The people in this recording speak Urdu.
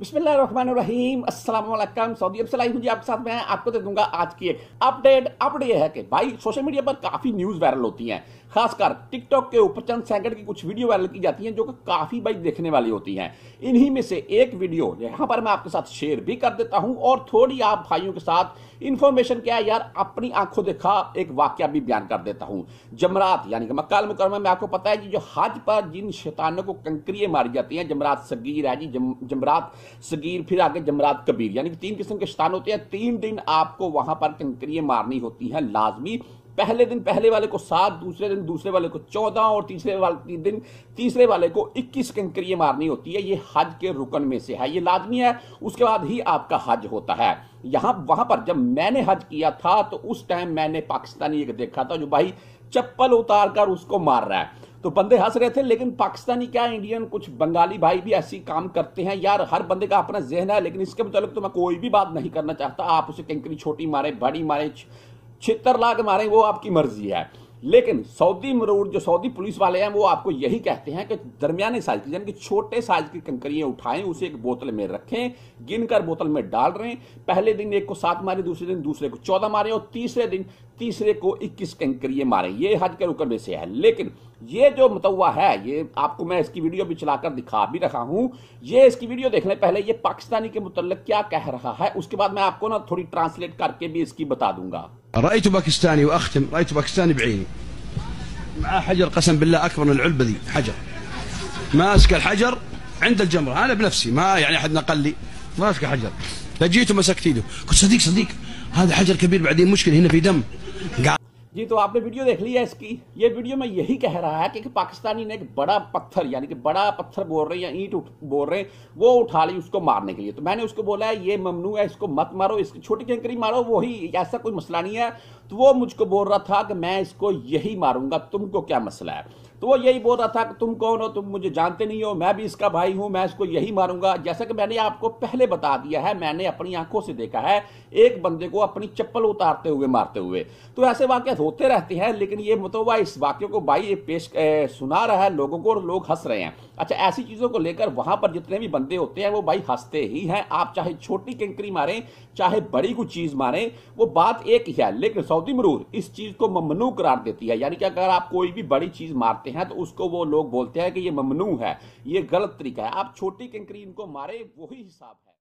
بسم اللہ الرحمن الرحیم السلام علیکم سعودی عرب سے لائی ہوں جی آپ کے ساتھ میں آپ کو دے دوں گا آج کی ایک اپ ڈیٹ اپ ڈیٹ ہے کہ بھائی سوشل میڈیا پر کافی نیوز وائرل ہوتی ہیں خاص کر ٹک ٹاک کے اوپر چند سیکنڈ کی کچھ ویڈیو وائرل کی جاتی ہیں جو کہ کافی بھائی دیکھنے والی ہوتی ہیں انہی میں سے ایک ویڈیو یہاں پر میں آپ کے ساتھ شیئر بھی کر دیتا ہوں اور تھوڑی آپ بھائیوں کے ساتھ انفارمیشن کیا ہے یار اپنی آنکھوں دیکھا ایک واقعہ بھی بیان کر دیتا ہوں جمرات یعنی کہ مکہ المکرمہ میں آپ کو پتا ہے جی جو حج پر جن شیطانوں کو کنکریے ماری جاتی ہیں جمرات سگیر ہے جی جمرات سگیر پھر آگے جمرات کبیر یعنی تین قسم کے شتان ہوتے ہیں تین دن آپ کو وہاں پر کنکریے مارنی ہوتی ہیں لازمی پہلے دن پہلے والے کو سات دوسرے دن دوسرے والے کو چودہ اور تیسرے والے دن تیسرے والے کو اکیس کنکریے مارنی ہوتی ہے یہ حج کے رکن میں سے ہے یہ لازمی ہے اس کے بعد ہی آپ کا حج ہوتا ہے یہاں وہاں پر جب میں نے حج کیا تھا تو اس ٹائم میں نے پاکستانی ایک دیکھا تھا جو بھائی چپل اتار کر اس کو مار رہا ہے تو بندے ہنس رہے تھے لیکن پاکستانی کیا انڈین کچھ بنگالی بھائی بھی ایسی کام کرتے ہیں یار ہر بندے کا اپنا ذہن ہے لیکن اس کے متعلق میں کوئی بھی بات نہیں کرنا چاہتا آپ اسے کنکری چھوٹی مارے بڑی مارے چھتر لاکھ مارے وہ آپ کی مرضی ہے لیکن سعودی مرور جو سعودی پولیس والے ہیں وہ آپ کو یہی کہتے ہیں کہ درمیانی سائز کی یعنی کہ چھوٹے سائز کی کنکریاں اٹھائیں اسے ایک بوتل میں رکھیں گن کر بوتل میں ڈال رہے ہیں پہلے دن ایک کو سات مارے دوسرے دن دوسرے کو چودہ مارے اور تیسرے دن تیسرے کو اکیس کنکریے مارے یہ حج کے رکن میں سے ہے لیکن یہ جو متوہ ہے یہ آپ کو میں اس کی ویڈیو بھی چلا کر دکھا بھی رہا ہوں یہ اس کی ویڈیو دیکھنے پہلے یہ پاکستانی کے متعلق کیا کہہ رہا ہے اس کے بعد میں آپ کو نا تھوڑی ٹرانسلیٹ کر کے بھی اس کی بتا دوں گا رأيت باكستاني وأختم رأيت باكستاني بعيني معاه حجر قسم بالله أكبر من العلبة ذي حجر ماسك الحجر عند الجمرة أنا بنفسي ما يعني أحد نقل لي ماسك حجر فجيت ومسكت ايده قلت صديق صديق هذا حجر كبير بعدين مشكلة هنا في دم قال جی تو آپ نے ویڈیو دیکھ لی ہے اس کی یہ ویڈیو میں یہی کہہ رہا ہے کہ پاکستانی نے ایک بڑا پتھر یعنی کہ بڑا پتھر بول رہے ہیں یا اینٹ بول رہے ہیں وہ اٹھا لی اس کو مارنے کے لیے تو میں نے اس کو بولا ہے یہ ممنوع ہے اس کو مت مارو اس کی چھوٹی کنکری مارو وہی ایسا کوئی مسئلہ نہیں ہے تو وہ مجھ کو بول رہا تھا کہ میں اس کو یہی ماروں گا تم کو کیا مسئلہ ہے تو وہ یہی بول رہا تھا کہ تم کون ہو تم مجھے جانتے نہیں ہو میں بھی اس کا بھائی ہوں میں اس کو یہی ماروں گا جیسا کہ میں نے آپ کو پہلے بتا دیا ہے میں نے اپنی آنکھوں سے دیکھا ہے ایک بندے کو اپنی چپل اتارتے ہوئے مارتے ہوئے تو ایسے واقعات ہوتے رہتے ہیں لیکن یہ متوبہ اس واقعے کو بھائی پیش سنا رہا ہے لوگوں کو اور لوگ ہنس رہے ہیں اچھا ایسی چیزوں کو لے کر وہاں پر جتنے بھی بندے ہوتے ہیں وہ بھائی ہنستے ہی ہیں آپ چاہے چھوٹی کنکری ماریں چاہے بڑی کوئی چیز ماریں وہ بات ایک ہی ہے لیکن سعودی مرور اس چیز کو ممنوع قرار دیتی ہے یعنی کہ اگر آپ کوئی بھی بڑی چیز مارتے ہیں تو اس کو وہ لوگ بولتے ہیں کہ یہ ممنوع ہے یہ غلط طریقہ ہے آپ چھوٹی کنکری ان کو مارے وہی حساب ہے